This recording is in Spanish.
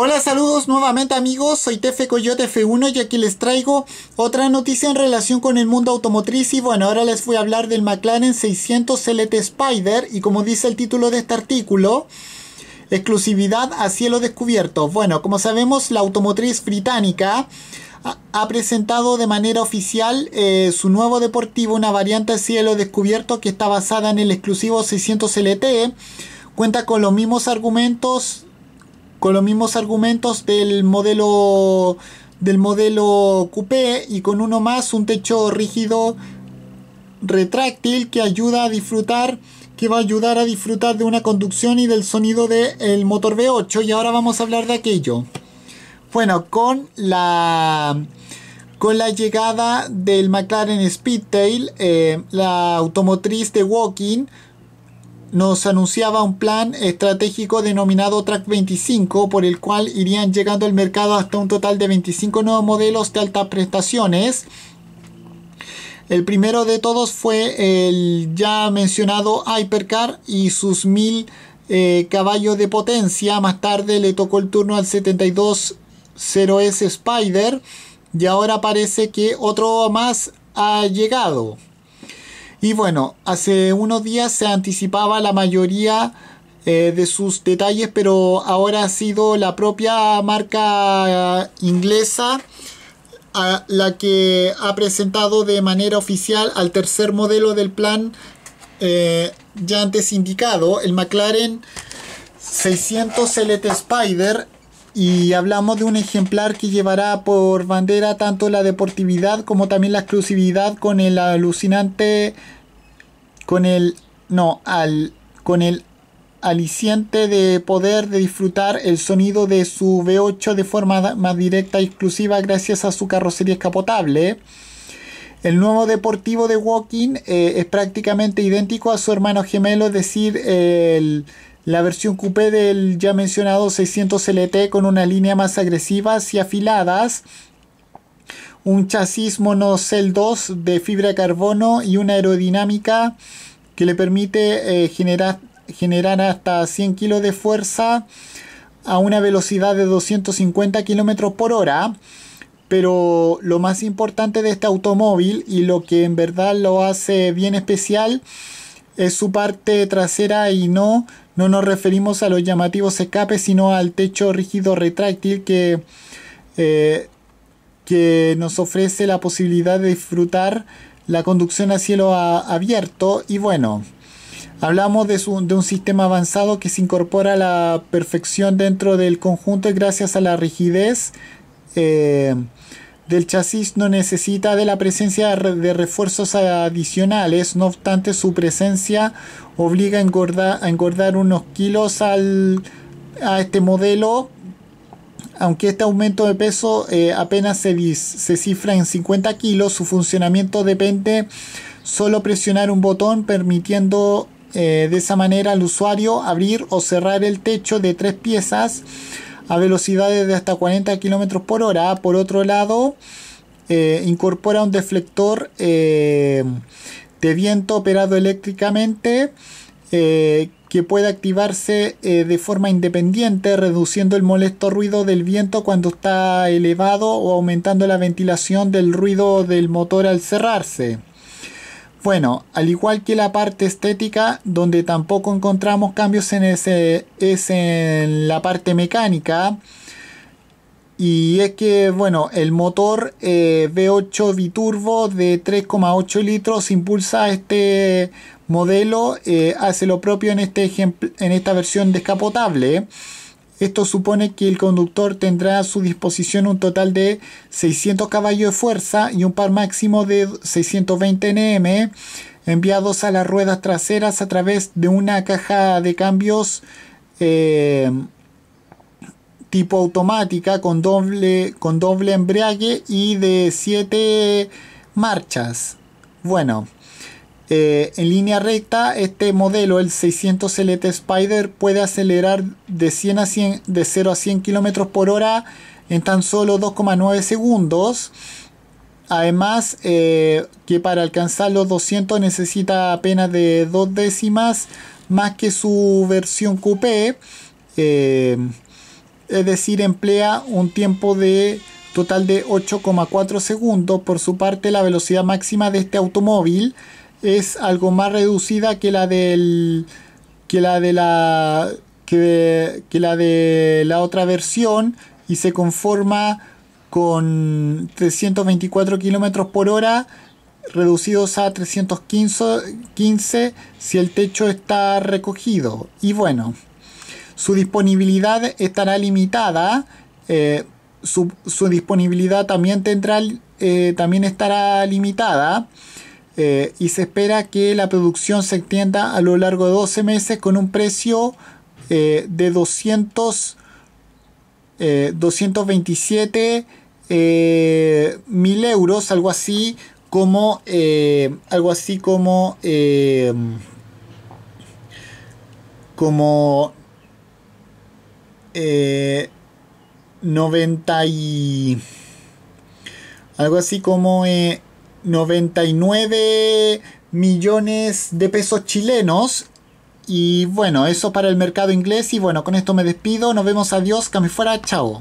Hola, saludos nuevamente amigos, soy Tefe Coyote F1 y aquí les traigo otra noticia en relación con el mundo automotriz y bueno, ahora les voy a hablar del McLaren 600 LT Spider y como dice el título de este artículo, exclusividad a cielo descubierto. Bueno, como sabemos la automotriz británica ha presentado de manera oficial eh, su nuevo deportivo, una variante a cielo descubierto que está basada en el exclusivo 600 LT, cuenta con los mismos argumentos con los mismos argumentos del modelo del modelo coupé y con uno más un techo rígido retráctil que ayuda a disfrutar que va a ayudar a disfrutar de una conducción y del sonido del motor V8 y ahora vamos a hablar de aquello bueno con la con la llegada del McLaren Speedtail eh, la automotriz de Walking nos anunciaba un plan estratégico denominado Track 25, por el cual irían llegando al mercado hasta un total de 25 nuevos modelos de altas prestaciones. El primero de todos fue el ya mencionado Hypercar y sus 1000 eh, caballos de potencia. Más tarde le tocó el turno al 720S Spider y ahora parece que otro más ha llegado. Y bueno, hace unos días se anticipaba la mayoría eh, de sus detalles, pero ahora ha sido la propia marca inglesa la que ha presentado de manera oficial al tercer modelo del plan eh, ya antes indicado, el McLaren 600 LT Spider y hablamos de un ejemplar que llevará por bandera tanto la deportividad como también la exclusividad con el alucinante con el no al con el aliciente de poder de disfrutar el sonido de su V8 de forma más directa y exclusiva gracias a su carrocería escapotable. El nuevo deportivo de Walking eh, es prácticamente idéntico a su hermano gemelo, es decir, el la versión coupé del ya mencionado 600 LT con una línea más agresiva y afiladas, un chasis monocel 2 de fibra de carbono y una aerodinámica que le permite eh, generar, generar hasta 100 kilos de fuerza a una velocidad de 250 kilómetros por hora. Pero lo más importante de este automóvil y lo que en verdad lo hace bien especial es su parte trasera y no no nos referimos a los llamativos escapes, sino al techo rígido retráctil que, eh, que nos ofrece la posibilidad de disfrutar la conducción a cielo abierto. Y bueno, Hablamos de, un sistema avanzado que se incorpora a la perfección dentro del conjunto gracias a la rigidez eh, del chasis no necesita de la presencia de refuerzos adicionales, no obstante su presencia obliga a engordar, unos kilos al, a este modelo, aunque este aumento de peso eh, apenas se, se cifra en 50 kilos, su funcionamiento depende solo presionar un botón permitiendo eh, de esa manera al usuario abrir o cerrar el techo de tres piezas a velocidades de hasta 40 km por hora. Por otro lado, eh, incorpora un deflector eh, de viento operado eléctricamente eh, que puede activarse de forma independiente, reduciendo el molesto ruido del viento cuando está elevado o aumentando la ventilación del ruido del motor al cerrarse. Bueno, al igual que la parte estética, donde tampoco encontramos cambios en ese, es en la parte mecánica. Y es que, bueno, el motor eh, V8 biturbo de 3,8 litros impulsa este modelo, eh, hace lo propio en, este en esta versión descapotable. Esto supone que el conductor tendrá a su disposición un total de 600 caballos de fuerza y un par máximo de 620 Nm enviados a las ruedas traseras a través de una caja de cambios eh, tipo automática con doble, con doble embriague y de 7 marchas. Bueno. Eh, en línea recta, este modelo, el 600 LT Spider, puede acelerar de, 0 a 100 km por hora en tan solo 2,9 segundos. Además, eh, que para alcanzar los 200 necesita apenas de dos décimas más que su versión coupé. Eh, es decir, emplea un tiempo de total de 8,4 segundos. Por su parte, la velocidad máxima de este automóvil es algo más reducida que la del que la de la que, que la de la otra versión y se conforma con 324 kilómetros por hora reducidos a 315 si el techo está recogido. Y bueno, su disponibilidad estará limitada. Eh, su, disponibilidad también, tendrá, eh, también estará limitada. Eh, y se espera que la producción se extienda a lo largo de 12 meses con un precio eh, de 200, 227 eh, mil euros, algo así como algo así como como 90 y algo así como 99 millones de pesos chilenos. Y bueno, eso para el mercado inglés. Y bueno, con esto me despido. Nos vemos. Adiós. Cami fuera. Chao.